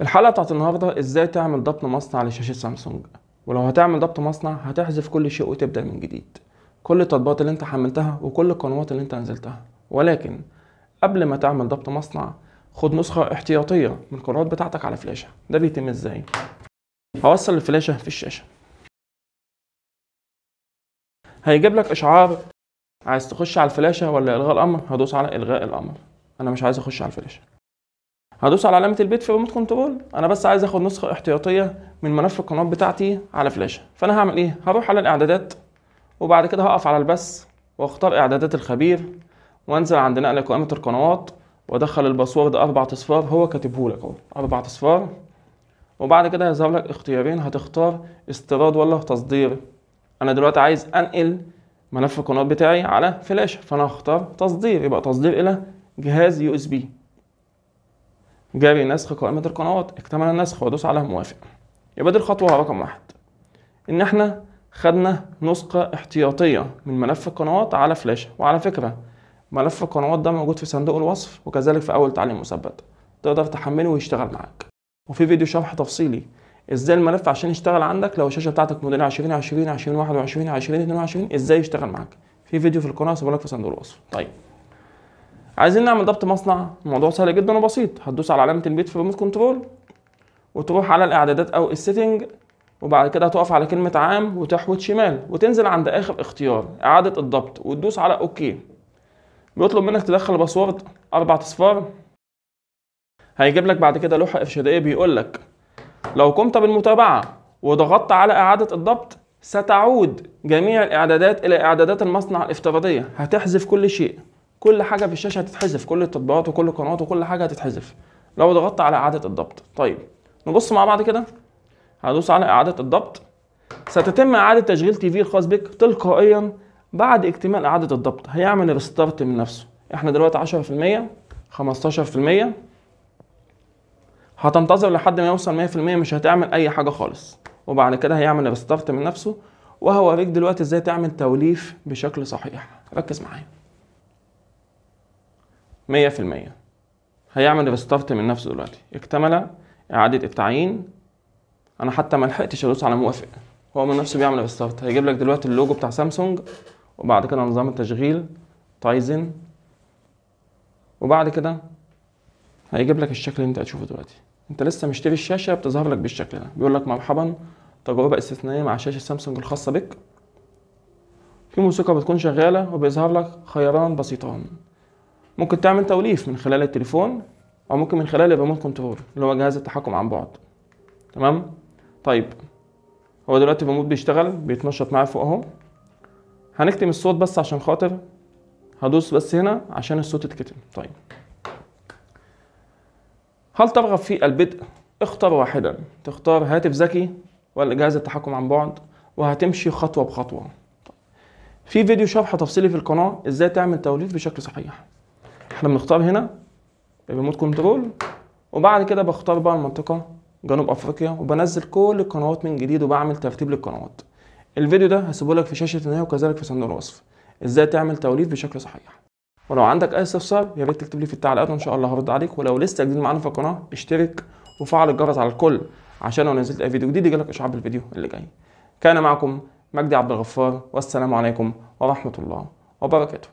الحلقه بتاعت النهارده ازاي تعمل ضبط مصنع لشاشه سامسونج ولو هتعمل ضبط مصنع هتحذف كل شيء وتبدا من جديد كل التطبيقات اللي انت حملتها وكل القنوات اللي انت نزلتها ولكن قبل ما تعمل ضبط مصنع خد نسخه احتياطيه من القنوات بتاعتك على فلاشه ده بيتم ازاي هوصل الفلاشه في الشاشه هيجيب لك اشعار عايز تخش على الفلاشه ولا الغاء الامر هدوس على الغاء الامر انا مش عايز اخش على الفلاشه هدوس على علامه البيت في ريموت كنترول انا بس عايز اخد نسخه احتياطيه من ملف القنوات بتاعتي على فلاشه فانا هعمل ايه هروح على الاعدادات وبعد كده هقف على البث واختار اعدادات الخبير وانزل عند نقل قائمه القنوات وادخل الباسورد اربع اصفار هو كاتبه لك اهو اربع اصفار وبعد كده هيظهر لك اختيارين هتختار استيراد ولا تصدير انا دلوقتي عايز انقل ملف القنوات بتاعي على فلاشه فانا هختار تصدير يبقى تصدير الى جهاز يو اس بي جاري نسخ قائمة القنوات اكتمل النسخ وادوس على موافق يبقى دي الخطوة رقم واحد ان احنا خدنا نسخة احتياطية من ملف القنوات على فلاشة وعلى فكرة ملف القنوات ده موجود في صندوق الوصف وكذلك في أول تعليم مثبت تقدر تحمله ويشتغل معاك وفي فيديو شرح تفصيلي ازاي الملف عشان يشتغل عندك لو الشاشة بتاعتك موديل 2020 2021 2022 21 ازاي يشتغل معاك في فيديو في القناة هسيبه لك في صندوق الوصف طيب عايزين نعمل ضبط مصنع الموضوع سهل جدا وبسيط هتدوس على علامه البيت في ريموت كنترول وتروح على الاعدادات او السيتنج وبعد كده هتقف على كلمه عام وتحوت شمال وتنزل عند اخر اختيار اعاده الضبط وتدوس على اوكي بيطلب منك تدخل باسورد اربع اصفار هيجيب لك بعد كده لوحه ارشاديه بيقول لك لو قمت بالمتابعه وضغطت على اعاده الضبط ستعود جميع الاعدادات الى اعدادات المصنع الافتراضيه هتحذف كل شيء كل حاجه في الشاشه هتتحذف كل التطبيقات وكل القنوات وكل حاجه هتتحذف لو ضغطت على اعاده الضبط طيب نبص مع بعض كده هدوس على اعاده الضبط ستتم اعاده تشغيل تي في الخاص بك تلقائيا بعد اكتمال اعاده الضبط هيعمل ريستارت من نفسه احنا دلوقتي 10% 15% هتنتظر لحد ما يوصل 100% مش هتعمل اي حاجه خالص وبعد كده هيعمل ريستارت من نفسه وهوريك دلوقتي ازاي تعمل توليف بشكل صحيح ركز معايا مية في المية هيعمل ريستارت من نفسه دلوقتي اكتمل إعادة التعيين أنا حتى ملحقتش أدوس على موافق هو من نفسه بيعمل ريستارت هيجيب لك دلوقتي اللوجو بتاع سامسونج وبعد كده نظام التشغيل تايزن وبعد كده هيجيب لك الشكل اللي انت هتشوفه دلوقتي انت لسه مشتري الشاشه بتظهر لك بالشكل ده بيقول لك مرحبا تجربه استثنائيه مع شاشه سامسونج الخاصه بك في موسيقى بتكون شغاله وبيظهر لك خياران بسيطان ممكن تعمل توليف من خلال التليفون او ممكن من خلال الريموت كنترول اللي هو جهاز التحكم عن بعد تمام طيب هو دلوقتي الريموت بيشتغل بيتنشط معايا فوق اهو هنكتم الصوت بس عشان خاطر هدوس بس هنا عشان الصوت يتكتم طيب هل ترغب في البدء اختر واحدا تختار هاتف ذكي ولا جهاز التحكم عن بعد وهتمشي خطوه بخطوه طيب. في فيديو شرح تفصيلي في القناه ازاي تعمل توليف بشكل صحيح احنا بنختار هنا الريموت كنترول وبعد كده بختار بقى المنطقة جنوب افريقيا وبنزل كل القنوات من جديد وبعمل ترتيب للقنوات الفيديو ده هسيبه لك في شاشة النهاية وكذلك في صندوق الوصف ازاي تعمل توليف بشكل صحيح ولو عندك اي استفسار يا ريت تكتب لي في التعليقات وان شاء الله هرد عليك ولو لسه جديد معانا في القناة اشترك وفعل الجرس على الكل عشان لو نزلت اي فيديو جديد يجيلك اشعار بالفيديو اللي جاي كان معكم مجدي عبد الغفار والسلام عليكم ورحمة الله وبركاته